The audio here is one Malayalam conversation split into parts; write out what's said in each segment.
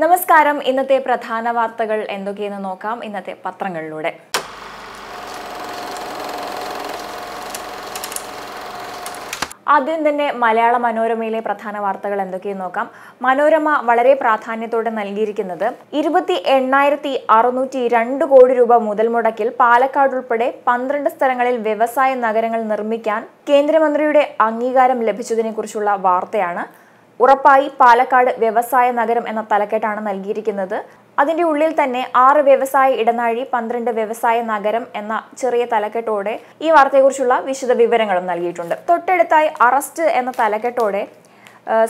നമസ്കാരം ഇന്നത്തെ പ്രധാന വാർത്തകൾ എന്തൊക്കെയെന്ന് നോക്കാം ഇന്നത്തെ പത്രങ്ങളിലൂടെ ആദ്യം തന്നെ മലയാള മനോരമയിലെ പ്രധാന വാർത്തകൾ എന്തൊക്കെയെന്ന് നോക്കാം മനോരമ വളരെ പ്രാധാന്യത്തോടെ നൽകിയിരിക്കുന്നത് ഇരുപത്തി എണ്ണായിരത്തി അറുന്നൂറ്റി രണ്ട് കോടി രൂപ മുതൽ മുടക്കിൽ പാലക്കാട് ഉൾപ്പെടെ പന്ത്രണ്ട് സ്ഥലങ്ങളിൽ വ്യവസായ നഗരങ്ങൾ നിർമ്മിക്കാൻ കേന്ദ്രമന്ത്രിയുടെ അംഗീകാരം ലഭിച്ചതിനെക്കുറിച്ചുള്ള വാർത്തയാണ് ഉറപ്പായി പാലക്കാട് വ്യവസായ നഗരം എന്ന തലക്കെട്ടാണ് നൽകിയിരിക്കുന്നത് അതിൻ്റെ ഉള്ളിൽ തന്നെ ആറ് വ്യവസായ ഇടനാഴി പന്ത്രണ്ട് വ്യവസായ നഗരം എന്ന ചെറിയ തലക്കെട്ടോടെ ഈ വാർത്തയെക്കുറിച്ചുള്ള വിശദ വിവരങ്ങളും നൽകിയിട്ടുണ്ട് തൊട്ടടുത്തായി അറസ്റ്റ് എന്ന തലക്കെട്ടോടെ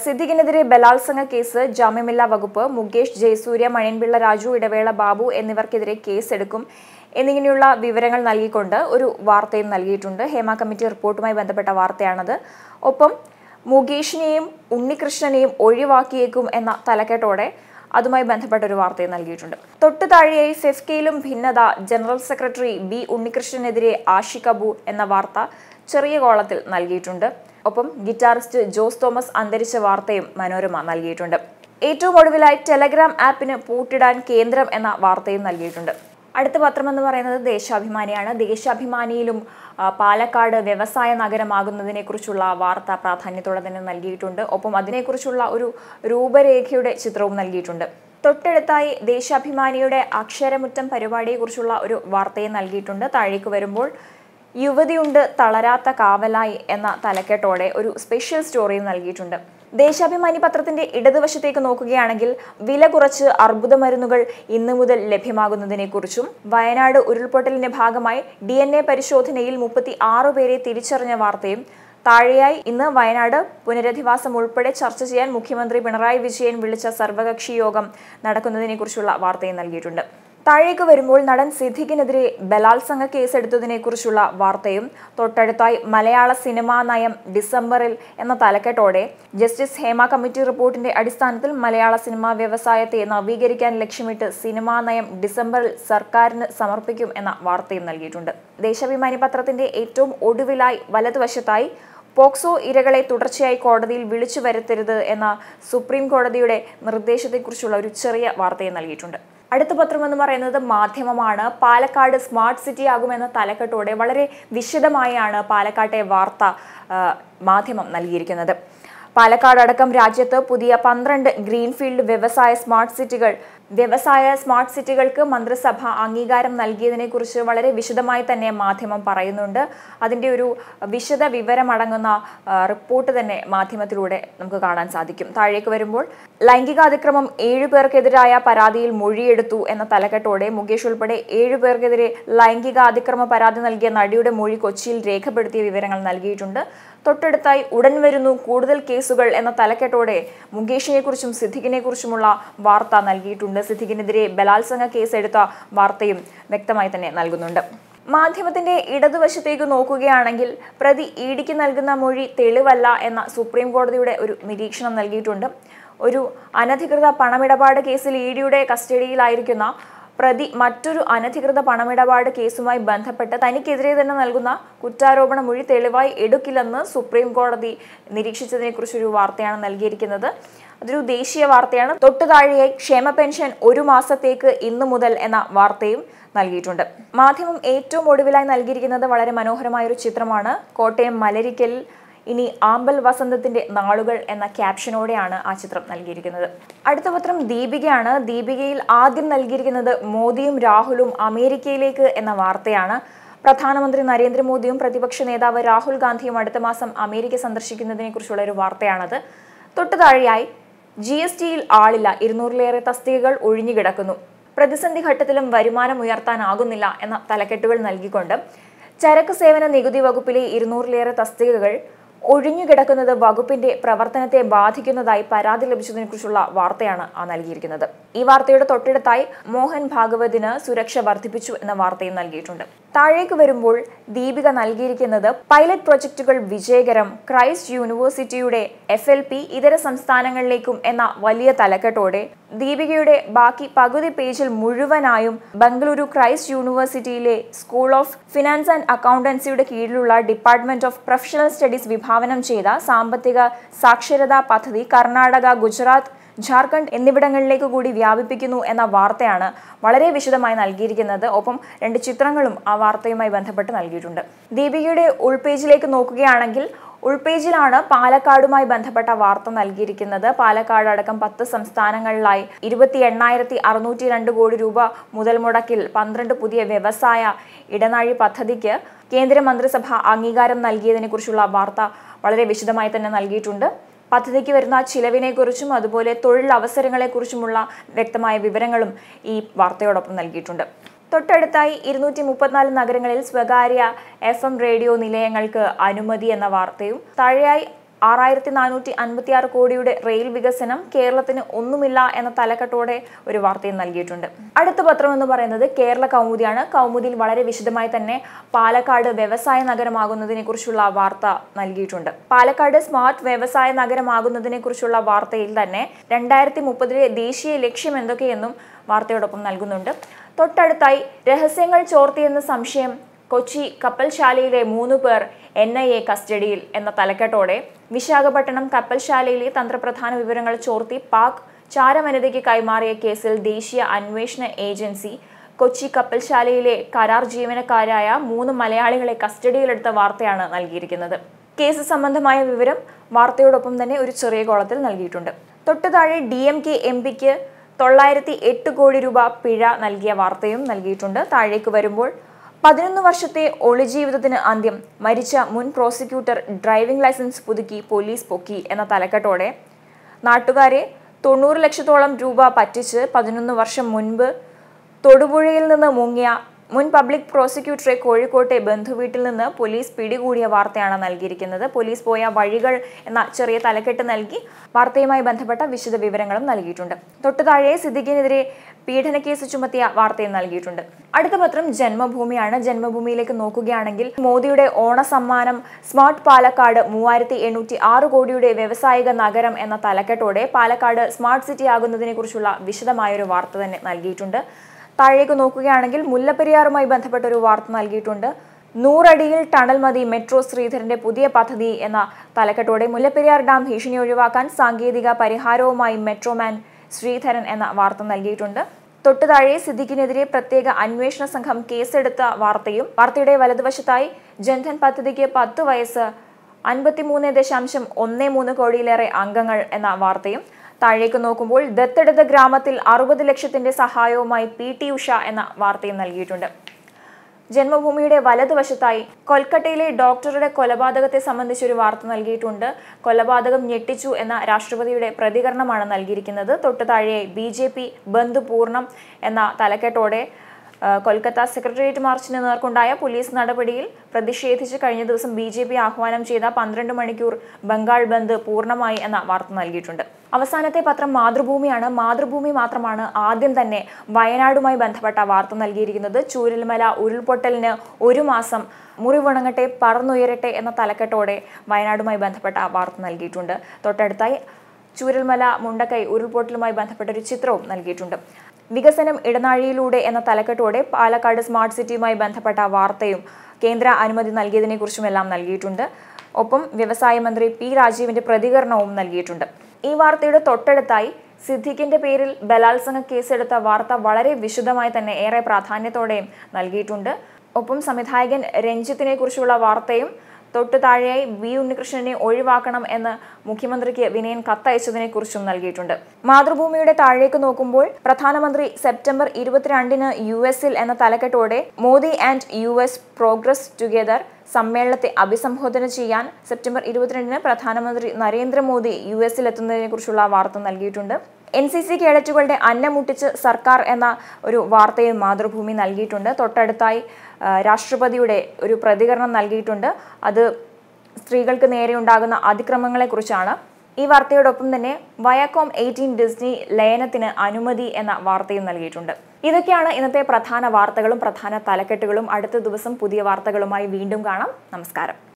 സിദ്ദിഖിനെതിരെ ബലാത്സംഗ കേസ് ജാമ്യമില്ലാ വകുപ്പ് മുകേഷ് ജയസൂര്യ മണിയൻപിള്ള രാജു ഇടവേള ബാബു എന്നിവർക്കെതിരെ കേസെടുക്കും എന്നിങ്ങനെയുള്ള വിവരങ്ങൾ നൽകിക്കൊണ്ട് ഒരു വാർത്തയും നൽകിയിട്ടുണ്ട് ഹേമ കമ്മിറ്റി റിപ്പോർട്ടുമായി ബന്ധപ്പെട്ട വാർത്തയാണത് ഒപ്പം മുകേഷിനെയും ഉണ്ണികൃഷ്ണനെയും ഒഴിവാക്കിയേക്കും എന്ന തലക്കെട്ടോടെ അതുമായി ബന്ധപ്പെട്ട ഒരു വാർത്തയും നൽകിയിട്ടുണ്ട് തൊട്ടു താഴെയായി ഫെഫ്കയിലും ഭിന്നത ജനറൽ സെക്രട്ടറി ബി ഉണ്ണികൃഷ്ണനെതിരെ ആഷി കബു എന്ന വാർത്ത ചെറിയ കോളത്തിൽ നൽകിയിട്ടുണ്ട് ഒപ്പം ഗിറ്റാറിസ്റ്റ് ജോസ് തോമസ് അന്തരിച്ച വാർത്തയും മനോരമ നൽകിയിട്ടുണ്ട് ഏറ്റവും ഒടുവിലായി ടെലഗ്രാം ആപ്പിന് പൂട്ടിടാൻ കേന്ദ്രം എന്ന വാർത്തയും നൽകിയിട്ടുണ്ട് അടുത്ത പത്രം എന്ന് പറയുന്നത് ദേശാഭിമാനിയാണ് ദേശാഭിമാനിയിലും പാലക്കാട് വ്യവസായ നഗരമാകുന്നതിനെക്കുറിച്ചുള്ള വാർത്ത പ്രാധാന്യത്തോടെ തന്നെ നൽകിയിട്ടുണ്ട് ഒപ്പം അതിനെക്കുറിച്ചുള്ള ഒരു രൂപരേഖയുടെ ചിത്രവും നൽകിയിട്ടുണ്ട് തൊട്ടടുത്തായി ദേശാഭിമാനിയുടെ അക്ഷരമുറ്റം പരിപാടിയെക്കുറിച്ചുള്ള ഒരു വാർത്തയും നൽകിയിട്ടുണ്ട് താഴേക്ക് വരുമ്പോൾ യുവതിയുണ്ട് തളരാത്ത കാവലായി എന്ന തലക്കെട്ടോടെ ഒരു സ്പെഷ്യൽ സ്റ്റോറി നൽകിയിട്ടുണ്ട് ദേശാഭിമാനി പത്രത്തിന്റെ ഇടതുവശത്തേക്ക് നോക്കുകയാണെങ്കിൽ വില കുറച്ച് അർബുദ മരുന്നുകൾ ഇന്നു മുതൽ ലഭ്യമാകുന്നതിനെക്കുറിച്ചും വയനാട് ഉരുൾപൊട്ടലിന്റെ ഭാഗമായി ഡി എൻ എ പരിശോധനയിൽ മുപ്പത്തി ആറ് പേരെ തിരിച്ചറിഞ്ഞ വാർത്തയും താഴെയായി ഇന്ന് വയനാട് പുനരധിവാസം ഉൾപ്പെടെ ചർച്ച ചെയ്യാൻ മുഖ്യമന്ത്രി പിണറായി വിജയൻ വിളിച്ച സർവകക്ഷി യോഗം നടക്കുന്നതിനെക്കുറിച്ചുള്ള വാർത്തയും നൽകിയിട്ടുണ്ട് താഴേക്ക് വരുമ്പോൾ നടൻ സിദ്ദിഖിനെതിരെ ബലാത്സംഗ കുറിച്ചുള്ള വാർത്തയും തൊട്ടടുത്തായി മലയാള സിനിമാ നയം ഡിസംബറിൽ എന്ന തലക്കെട്ടോടെ ജസ്റ്റിസ് ഹേമ കമ്മിറ്റി റിപ്പോർട്ടിന്റെ അടിസ്ഥാനത്തിൽ മലയാള സിനിമാ വ്യവസായത്തെ നവീകരിക്കാൻ ലക്ഷ്യമിട്ട് സിനിമാ നയം ഡിസംബറിൽ സർക്കാരിന് സമർപ്പിക്കും എന്ന വാർത്തയും നൽകിയിട്ടുണ്ട് ദേശാഭിമാനി പത്രത്തിന്റെ ഏറ്റവും ഒടുവിലായി വലതുവശത്തായി പോക്സോ ഇരകളെ തുടർച്ചയായി കോടതിയിൽ വിളിച്ചു വരുത്തരുത് എന്ന സുപ്രീം കോടതിയുടെ നിർദ്ദേശത്തെക്കുറിച്ചുള്ള ഒരു ചെറിയ വാർത്തയും നൽകിയിട്ടുണ്ട് അടുത്ത പത്രം എന്ന് പറയുന്നത് മാധ്യമമാണ് പാലക്കാട് സ്മാർട്ട് സിറ്റി ആകുമെന്ന തലക്കെട്ടോടെ വളരെ വിശദമായാണ് പാലക്കാട്ടെ വാർത്ത മാധ്യമം നൽകിയിരിക്കുന്നത് പാലക്കാട് അടക്കം രാജ്യത്ത് പുതിയ പന്ത്രണ്ട് ഗ്രീൻഫീൽഡ് വ്യവസായ സ്മാർട്ട് സിറ്റികൾ വ്യവസായ സ്മാർട്ട് സിറ്റികൾക്ക് മന്ത്രിസഭ അംഗീകാരം കുറിച്ച് വളരെ വിശദമായി തന്നെ മാധ്യമം പറയുന്നുണ്ട് അതിൻ്റെ ഒരു വിശദ വിവരമടങ്ങുന്ന റിപ്പോർട്ട് തന്നെ മാധ്യമത്തിലൂടെ നമുക്ക് കാണാൻ സാധിക്കും താഴേക്ക് വരുമ്പോൾ ലൈംഗികാതിക്രമം ഏഴു പേർക്കെതിരായ പരാതിയിൽ മൊഴിയെടുത്തു എന്ന തലക്കെട്ടോടെ മുകേഷ് ഉൾപ്പെടെ ഏഴു പേർക്കെതിരെ ലൈംഗികാതിക്രമ പരാതി നൽകിയ നടിയുടെ മൊഴി കൊച്ചിയിൽ രേഖപ്പെടുത്തിയ വിവരങ്ങൾ നൽകിയിട്ടുണ്ട് തൊട്ടടുത്തായി ഉടൻ വരുന്നു കൂടുതൽ കേസുകൾ എന്ന തലക്കെട്ടോടെ മുകേഷിനെക്കുറിച്ചും കുറിച്ചുമുള്ള വാർത്ത നൽകിയിട്ടുണ്ട് സിദ്ദിഖിനെതിരെ ബലാത്സംഗ കേസെടുത്ത വാർത്തയും വ്യക്തമായി തന്നെ നൽകുന്നുണ്ട് മാധ്യമത്തിന്റെ ഇടതുവശത്തേക്ക് നോക്കുകയാണെങ്കിൽ പ്രതി ഇടിക്ക് നൽകുന്ന മൊഴി തെളിവല്ല എന്ന സുപ്രീം കോടതിയുടെ ഒരു നിരീക്ഷണം നൽകിയിട്ടുണ്ട് ഒരു അനധികൃത പണമിടപാട് കേസിൽ ഡിയുടെ കസ്റ്റഡിയിലായിരിക്കുന്ന പ്രതി മറ്റൊരു അനധികൃത പണമിടപാട് കേസുമായി ബന്ധപ്പെട്ട് തനിക്കെതിരെ തന്നെ നൽകുന്ന കുറ്റാരോപണ മൊഴി തെളിവായി എടുക്കില്ലെന്ന് സുപ്രീം കോടതി നിരീക്ഷിച്ചതിനെ കുറിച്ചൊരു വാർത്തയാണ് നൽകിയിരിക്കുന്നത് അതൊരു ദേശീയ വാർത്തയാണ് തൊട്ടു താഴെയായി ക്ഷേമ പെൻഷൻ ഒരു മാസത്തേക്ക് ഇന്നു മുതൽ എന്ന വാർത്തയും നൽകിയിട്ടുണ്ട് മാധ്യമം ഏറ്റവും ഒടുവിലായി നൽകിയിരിക്കുന്നത് വളരെ മനോഹരമായ ഒരു ചിത്രമാണ് കോട്ടയം മലരിക്കൽ ഇനി ആമ്പൽ വസന്തത്തിന്റെ നാളുകൾ എന്ന ക്യാപ്ഷനോടെയാണ് ആ ചിത്രം നൽകിയിരിക്കുന്നത് അടുത്ത പത്രം ദീപികയാണ് ദീപികയിൽ ആദ്യം നൽകിയിരിക്കുന്നത് മോദിയും രാഹുലും അമേരിക്കയിലേക്ക് എന്ന വാർത്തയാണ് പ്രധാനമന്ത്രി നരേന്ദ്രമോദിയും പ്രതിപക്ഷ നേതാവ് രാഹുൽ ഗാന്ധിയും അടുത്ത മാസം അമേരിക്ക സന്ദർശിക്കുന്നതിനെക്കുറിച്ചുള്ള ഒരു വാർത്തയാണത് തൊട്ടു താഴെയായി ജി എസ് ടിയിൽ ആളില്ല ഇരുന്നൂറിലേറെ തസ്തികകൾ ഒഴിഞ്ഞുകിടക്കുന്നു പ്രതിസന്ധി ഘട്ടത്തിലും വരുമാനം ഉയർത്താനാകുന്നില്ല എന്ന തലക്കെട്ടുകൾ നൽകിക്കൊണ്ട് ചരക്ക് സേവന നികുതി വകുപ്പിലെ ഇരുന്നൂറിലേറെ തസ്തികകൾ ഒഴിഞ്ഞുകിടക്കുന്നത് വകുപ്പിന്റെ പ്രവർത്തനത്തെ ബാധിക്കുന്നതായി പരാതി ലഭിച്ചതിനെക്കുറിച്ചുള്ള വാർത്തയാണ് ആ നൽകിയിരിക്കുന്നത് ഈ വാർത്തയുടെ തൊട്ടടുത്തായി മോഹൻ ഭാഗവതിന് സുരക്ഷ വർദ്ധിപ്പിച്ചു എന്ന വാർത്തയും നൽകിയിട്ടുണ്ട് താഴേക്ക് വരുമ്പോൾ ദീപിക നൽകിയിരിക്കുന്നത് പൈലറ്റ് പ്രൊജക്ടുകൾ വിജയകരം ക്രൈസ്റ്റ് യൂണിവേഴ്സിറ്റിയുടെ എഫ് എൽ പി ഇതര സംസ്ഥാനങ്ങളിലേക്കും എന്ന വലിയ തലക്കെട്ടോടെ ദീപികയുടെ ബാക്കി പകുതി പേജിൽ മുഴുവനായും ബംഗളൂരു ക്രൈസ്റ്റ് യൂണിവേഴ്സിറ്റിയിലെ സ്കൂൾ ഓഫ് ഫിനാൻസ് ആൻഡ് അക്കൗണ്ടൻസിയുടെ കീഴിലുള്ള ഡിപ്പാർട്ട്മെന്റ് ഓഫ് പ്രൊഫഷണൽ സ്റ്റഡീസ് വിഭാവനം ചെയ്ത സാമ്പത്തിക സാക്ഷരതാ പദ്ധതി കർണാടക ഗുജറാത്ത് ജാർഖണ്ഡ് എന്നിവിടങ്ങളിലേക്ക് കൂടി വ്യാപിപ്പിക്കുന്നു എന്ന വാർത്തയാണ് വളരെ വിശദമായി നൽകിയിരിക്കുന്നത് ഒപ്പം രണ്ട് ചിത്രങ്ങളും ആ വാർത്തയുമായി ബന്ധപ്പെട്ട് നൽകിയിട്ടുണ്ട് ദീപികയുടെ ഉൾപേജിലേക്ക് നോക്കുകയാണെങ്കിൽ ഉൾപേജിലാണ് പാലക്കാടുമായി ബന്ധപ്പെട്ട വാർത്ത നൽകിയിരിക്കുന്നത് പാലക്കാട് അടക്കം പത്ത് സംസ്ഥാനങ്ങളിലായി ഇരുപത്തി എണ്ണായിരത്തി അറുന്നൂറ്റി രണ്ട് കോടി രൂപ മുതൽ മുടക്കിൽ പന്ത്രണ്ട് പുതിയ വ്യവസായ ഇടനാഴി പദ്ധതിക്ക് കേന്ദ്ര മന്ത്രിസഭ അംഗീകാരം നൽകിയതിനെക്കുറിച്ചുള്ള വാർത്ത വളരെ വിശദമായി തന്നെ നൽകിയിട്ടുണ്ട് പദ്ധതിക്ക് വരുന്ന ചിലവിനെക്കുറിച്ചും അതുപോലെ തൊഴിലവസരങ്ങളെക്കുറിച്ചുമുള്ള വ്യക്തമായ വിവരങ്ങളും ഈ വാർത്തയോടൊപ്പം നൽകിയിട്ടുണ്ട് തൊട്ടടുത്തായി ഇരുന്നൂറ്റി മുപ്പത്തിനാല് നഗരങ്ങളിൽ സ്വകാര്യ എഫ് എം റേഡിയോ നിലയങ്ങൾക്ക് അനുമതി എന്ന വാർത്തയും താഴെയായി ആറായിരത്തി നാനൂറ്റി അൻപത്തിയാറ് കോടിയുടെ റെയിൽ വികസനം കേരളത്തിന് ഒന്നുമില്ല എന്ന തലക്കെട്ടോടെ ഒരു വാർത്തയും നൽകിയിട്ടുണ്ട് അടുത്ത പത്രം എന്ന് പറയുന്നത് കേരള കൗമുദിയാണ് കൗമുദിയിൽ വളരെ വിശദമായി തന്നെ പാലക്കാട് വ്യവസായ നഗരമാകുന്നതിനെ കുറിച്ചുള്ള വാർത്ത നൽകിയിട്ടുണ്ട് പാലക്കാട് സ്മാർട്ട് വ്യവസായ നഗരമാകുന്നതിനെ കുറിച്ചുള്ള വാർത്തയിൽ തന്നെ രണ്ടായിരത്തി മുപ്പതിലെ ദേശീയ ലക്ഷ്യം എന്തൊക്കെയെന്നും വാർത്തയോടൊപ്പം നൽകുന്നുണ്ട് തൊട്ടടുത്തായി രഹസ്യങ്ങൾ ചോർത്തിയെന്ന സംശയം കൊച്ചി കപ്പൽശാലയിലെ മൂന്ന് പേർ എൻ ഐ എ കസ്റ്റഡിയിൽ എന്ന തലക്കെട്ടോടെ വിശാഖപട്ടണം കപ്പൽശാലയിലെ തന്ത്രപ്രധാന വിവരങ്ങൾ ചോർത്തി പാക് ചാരവനിതയ്ക്ക് കൈമാറിയ കേസിൽ ദേശീയ അന്വേഷണ ഏജൻസി കൊച്ചി കപ്പൽശാലയിലെ കരാർ ജീവനക്കാരായ മൂന്ന് മലയാളികളെ കസ്റ്റഡിയിലെടുത്ത വാർത്തയാണ് നൽകിയിരിക്കുന്നത് കേസ് സംബന്ധമായ വിവരം വാർത്തയോടൊപ്പം തന്നെ ഒരു ചെറിയ കോളത്തിൽ നൽകിയിട്ടുണ്ട് തൊട്ടു താഴെ ഡി എം കെ എം പിക്ക് തൊള്ളായിരത്തി എട്ട് കോടി രൂപ പിഴ നൽകിയ വാർത്തയും നൽകിയിട്ടുണ്ട് താഴേക്ക് വരുമ്പോൾ പതിനൊന്ന് വർഷത്തെ ഒളിജീവിതത്തിന് അന്ത്യം മരിച്ച മുൻ പ്രോസിക്യൂട്ടർ ഡ്രൈവിംഗ് ലൈസൻസ് പുതുക്കി പോലീസ് പൊക്കി എന്ന തലക്കെട്ടോടെ നാട്ടുകാരെ തൊണ്ണൂറ് ലക്ഷത്തോളം രൂപ പറ്റിച്ച് പതിനൊന്ന് വർഷം മുൻപ് തൊടുപുഴയിൽ നിന്ന് മുങ്ങിയ മുൻ പബ്ലിക് പ്രോസിക്യൂട്ടറെ കോഴിക്കോട്ടെ ബന്ധുവീട്ടിൽ നിന്ന് പോലീസ് പിടികൂടിയ വാർത്തയാണ് നൽകിയിരിക്കുന്നത് പോലീസ് പോയ വഴികൾ എന്ന ചെറിയ തലക്കെട്ട് നൽകി വാർത്തയുമായി ബന്ധപ്പെട്ട വിശദ വിവരങ്ങളും നൽകിയിട്ടുണ്ട് തൊട്ടു താഴെ സിദ്ദിഖിനെതിരെ പീഡനക്കേസ് ചുമത്തിയ വാർത്തയും നൽകിയിട്ടുണ്ട് അടുത്ത പത്രം ജന്മഭൂമിയാണ് ജന്മഭൂമിയിലേക്ക് നോക്കുകയാണെങ്കിൽ മോദിയുടെ ഓണസമ്മാനം സ്മാർട്ട് പാലക്കാട് മൂവായിരത്തി എണ്ണൂറ്റി ആറ് കോടിയുടെ വ്യവസായിക നഗരം എന്ന തലക്കെട്ടോടെ പാലക്കാട് സ്മാർട്ട് സിറ്റി ആകുന്നതിനെക്കുറിച്ചുള്ള വിശദമായൊരു വാർത്ത തന്നെ നൽകിയിട്ടുണ്ട് താഴേക്ക് നോക്കുകയാണെങ്കിൽ മുല്ലപ്പെരിയാറുമായി ബന്ധപ്പെട്ട ഒരു വാർത്ത നൽകിയിട്ടുണ്ട് നൂറടിയിൽ ടണൽ മതി മെട്രോ ശ്രീധരന്റെ പുതിയ പദ്ധതി എന്ന തലക്കെട്ടോടെ മുല്ലപ്പെരിയാർ ഡാം ഭീഷണി ഒഴിവാക്കാൻ സാങ്കേതിക പരിഹാരവുമായി മെട്രോമാൻ ശ്രീധരൻ എന്ന വാർത്ത നൽകിയിട്ടുണ്ട് തൊട്ടു താഴെ സിദ്ദിഖിനെതിരെ പ്രത്യേക അന്വേഷണ സംഘം കേസെടുത്ത വാർത്തയും വാർത്തയുടെ വലതുവശത്തായി ജൻധൻ പദ്ധതിക്ക് പത്ത് വയസ്സ് അൻപത്തിമൂന്ന് ദശാംശം ഒന്ന് മൂന്ന് കോടിയിലേറെ അംഗങ്ങൾ എന്ന വാർത്തയും താഴേക്ക് നോക്കുമ്പോൾ ദത്തെടുത്ത ഗ്രാമത്തിൽ അറുപത് ലക്ഷത്തിന്റെ സഹായവുമായി പി ടി ഉഷ എന്ന വാർത്തയും നൽകിയിട്ടുണ്ട് ജന്മഭൂമിയുടെ വലതുവശത്തായി കൊൽക്കട്ടയിലെ ഡോക്ടറുടെ കൊലപാതകത്തെ സംബന്ധിച്ചൊരു വാർത്ത നൽകിയിട്ടുണ്ട് കൊലപാതകം ഞെട്ടിച്ചു എന്ന രാഷ്ട്രപതിയുടെ പ്രതികരണമാണ് നൽകിയിരിക്കുന്നത് തൊട്ടു താഴെ ബി ജെ പി ബന്ധുപൂർണം എന്ന തലക്കെട്ടോടെ കൊൽക്കത്ത സെക്രട്ടേറിയറ്റ് മാർച്ചിന് നേർക്കുണ്ടായ പോലീസ് നടപടിയിൽ പ്രതിഷേധിച്ച് കഴിഞ്ഞ ദിവസം ബി ജെ പി ആഹ്വാനം ചെയ്ത പന്ത്രണ്ട് മണിക്കൂർ ബംഗാൾ ബന്ദ് പൂർണ്ണമായി എന്ന വാർത്ത നൽകിയിട്ടുണ്ട് അവസാനത്തെ പത്രം മാതൃഭൂമിയാണ് മാതൃഭൂമി മാത്രമാണ് ആദ്യം തന്നെ വയനാടുമായി ബന്ധപ്പെട്ട വാർത്ത നൽകിയിരിക്കുന്നത് ചൂരൽമല ഉരുൾപൊട്ടലിന് ഒരു മാസം മുറിവുണങ്ങട്ടെ പറന്നുയരട്ടെ എന്ന തലക്കെട്ടോടെ വയനാടുമായി ബന്ധപ്പെട്ട വാർത്ത നൽകിയിട്ടുണ്ട് തൊട്ടടുത്തായി ചൂരൽമല മുണ്ടക്കൈ ഉരുൾപൊട്ടലുമായി ബന്ധപ്പെട്ട ഒരു ചിത്രവും നൽകിയിട്ടുണ്ട് വികസനം ഇടനാഴിയിലൂടെ എന്ന തലക്കെട്ടോടെ പാലക്കാട് സ്മാർട്ട് സിറ്റിയുമായി ബന്ധപ്പെട്ട വാർത്തയും കേന്ദ്ര അനുമതി കുറിച്ചുമെല്ലാം നൽകിയിട്ടുണ്ട് ഒപ്പം വ്യവസായ മന്ത്രി പി രാജീവിന്റെ പ്രതികരണവും നൽകിയിട്ടുണ്ട് ഈ വാർത്തയുടെ തൊട്ടടുത്തായി സിദ്ദിഖിന്റെ പേരിൽ ബലാത്സംഗ കേസെടുത്ത വാർത്ത വളരെ വിശദമായി തന്നെ ഏറെ പ്രാധാന്യത്തോടെയും നൽകിയിട്ടുണ്ട് ഒപ്പം സംവിധായകൻ രഞ്ജിത്തിനെ കുറിച്ചുള്ള വാർത്തയും തൊട്ടു താഴെയായി വി ഉണ്ണികൃഷ്ണനെ ഒഴിവാക്കണം എന്ന് മുഖ്യമന്ത്രിക്ക് വിനയൻ കത്തയച്ചതിനെ കുറിച്ചും നൽകിയിട്ടുണ്ട് മാതൃഭൂമിയുടെ താഴേക്ക് നോക്കുമ്പോൾ പ്രധാനമന്ത്രി സെപ്റ്റംബർ ഇരുപത്തിരണ്ടിന് യു എസിൽ എന്ന തലക്കെട്ടോടെ Modi and U S progress together സമ്മേളനത്തെ അഭിസംബോധന ചെയ്യാൻ സെപ്റ്റംബർ ഇരുപത്തിരണ്ടിന് പ്രധാനമന്ത്രി നരേന്ദ്രമോദി യു കുറിച്ചുള്ള വാർത്ത നൽകിയിട്ടുണ്ട് എൻ സി സി കേഡറ്റുകളുടെ അന്നമുട്ടിച്ച് സർക്കാർ എന്ന ഒരു വാർത്തയും മാതൃഭൂമി നൽകിയിട്ടുണ്ട് തൊട്ടടുത്തായി രാഷ്ട്രപതിയുടെ ഒരു പ്രതികരണം നൽകിയിട്ടുണ്ട് അത് സ്ത്രീകൾക്ക് നേരെ ഉണ്ടാകുന്ന അതിക്രമങ്ങളെക്കുറിച്ചാണ് ഈ വാർത്തയോടൊപ്പം തന്നെ വയക്കോം എയ്റ്റീൻ ഡിസ്നി ലയനത്തിന് അനുമതി എന്ന വാർത്തയും നൽകിയിട്ടുണ്ട് ഇതൊക്കെയാണ് ഇന്നത്തെ പ്രധാന വാർത്തകളും പ്രധാന തലക്കെട്ടുകളും അടുത്ത ദിവസം പുതിയ വാർത്തകളുമായി വീണ്ടും കാണാം നമസ്കാരം